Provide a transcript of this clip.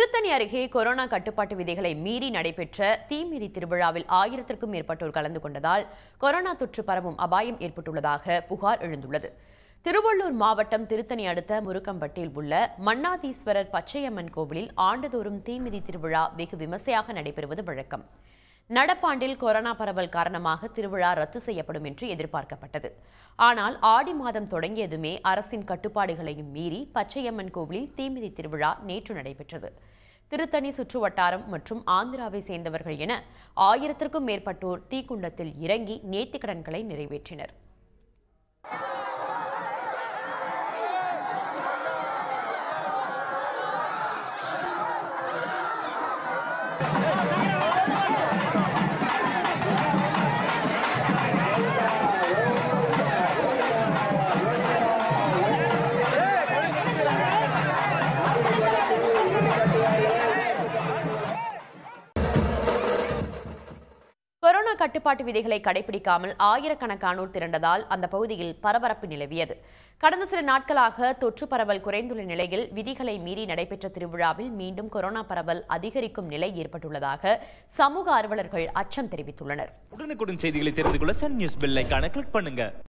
திருத்தணி அருகே கொரோனா கட்டுப்பாட்டு விதிகளை மீறி நடைபெற்ற தீமிதி திருவிழாவில் ஆயிரத்திற்கும் மேற்பட்டோர் கலந்து கொண்டதால் கொரோனா தொற்று பரவும் அபாயம் ஏற்பட்டுள்ளதாக புகார் எழுந்துள்ளது திருவள்ளூர் மாவட்டம் திருத்தணி அடுத்த முருக்கம்பட்டில் உள்ள மன்னாதீஸ்வரர் பச்சையம்மன் கோவிலில் ஆண்டுதோறும் தீமிதி திருவிழா வெகு விமர்சையாக நடைபெறுவது வழக்கம் நடப்பாண்டில் கொரோனா பரவல் காரணமாக திருவிழா ரத்து செய்யப்படும் என்று எதிர்பார்க்கப்பட்டது ஆனால் ஆடி மாதம் தொடங்கியதுமே அரசின் கட்டுப்பாடுகளையும் மீறி பச்சையம்மன் கோவிலில் தீமிதி திருவிழா நேற்று நடைபெற்றது திருத்தணி சுற்றுவட்டாரம் மற்றும் ஆந்திராவை சேர்ந்தவர்கள் என ஆயிரத்திற்கும் மேற்பட்டோர் தீக்குண்டத்தில் இறங்கி நேத்திக்கடன்களை நிறைவேற்றினர் கொரோனா கட்டுப்பாட்டு விதிகளை கடைபிடிக்காமல் ஆயிரக்கணக்கானோர் திரண்டதால் அந்த பகுதியில் பரபரப்பு நிலவியது கடந்த சில நாட்களாக தொற்று பரவல் குறைந்துள்ள நிலையில் விதிகளை மீறி நடைபெற்ற திருவிழாவில் மீண்டும் கொரோனா பரவல் அதிகரிக்கும் நிலை ஏற்பட்டுள்ளதாக சமூக ஆர்வலர்கள் அச்சம் தெரிவித்துள்ளனர்